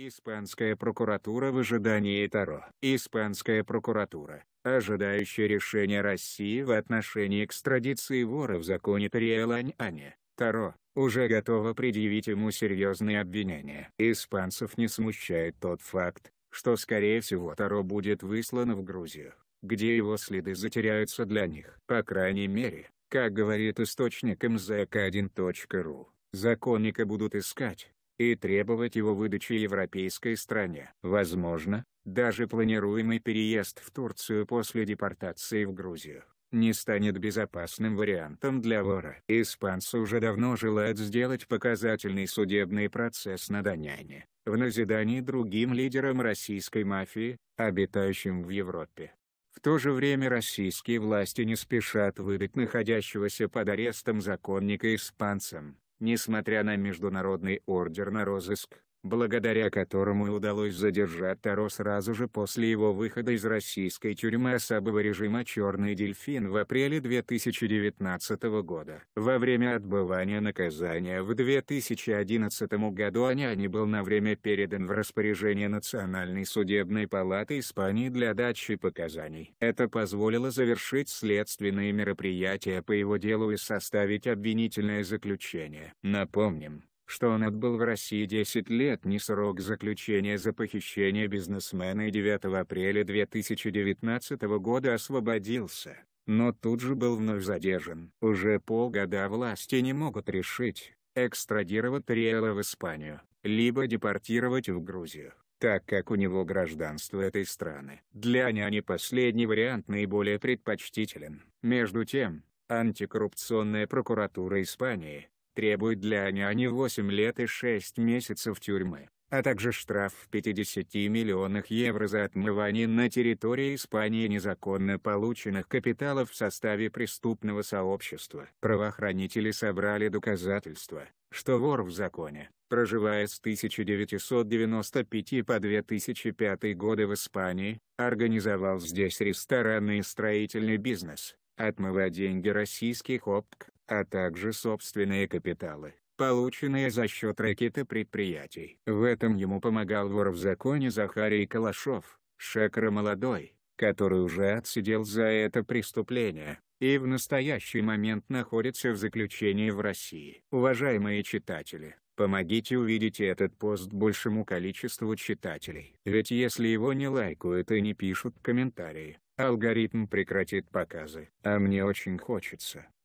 Испанская прокуратура в ожидании Таро. Испанская прокуратура, ожидающая решения России в отношении экстрадиции вора в законе Тариэлань-Ане, Таро, уже готова предъявить ему серьезные обвинения. Испанцев не смущает тот факт, что скорее всего Таро будет выслан в Грузию, где его следы затеряются для них. По крайней мере, как говорит источник mzk1.ru, законника будут искать, и требовать его выдачи европейской стране. Возможно, даже планируемый переезд в Турцию после депортации в Грузию не станет безопасным вариантом для вора. Испанцы уже давно желают сделать показательный судебный процесс на Аняне, в назидании другим лидерам российской мафии, обитающим в Европе. В то же время российские власти не спешат выдать находящегося под арестом законника испанцам. Несмотря на международный ордер на розыск, благодаря которому удалось задержать Таро сразу же после его выхода из российской тюрьмы особого режима «Черный дельфин» в апреле 2019 года. Во время отбывания наказания в 2011 году Аняни был на время передан в распоряжение Национальной судебной палаты Испании для дачи показаний. Это позволило завершить следственные мероприятия по его делу и составить обвинительное заключение. Напомним, что он отбыл в России 10 лет не срок заключения за похищение бизнесмена и 9 апреля 2019 года освободился, но тут же был вновь задержан. Уже полгода власти не могут решить, экстрадировать Риэла в Испанию, либо депортировать в Грузию так как у него гражданство этой страны. Для няни последний вариант наиболее предпочтителен. Между тем, антикоррупционная прокуратура Испании, требует для Аняни 8 лет и 6 месяцев тюрьмы, а также штраф в 50 миллионах евро за отмывание на территории Испании незаконно полученных капиталов в составе преступного сообщества. Правоохранители собрали доказательства, что вор в законе, проживая с 1995 по 2005 годы в Испании, организовал здесь ресторанный и строительный бизнес, отмывая деньги российских ОПК, а также собственные капиталы, полученные за счет ракеты предприятий. В этом ему помогал вор в законе Захарий Калашов, Шекра Молодой, который уже отсидел за это преступление и в настоящий момент находится в заключении в России. Уважаемые читатели, помогите увидеть этот пост большему количеству читателей. Ведь если его не лайкают и не пишут комментарии, алгоритм прекратит показы. А мне очень хочется,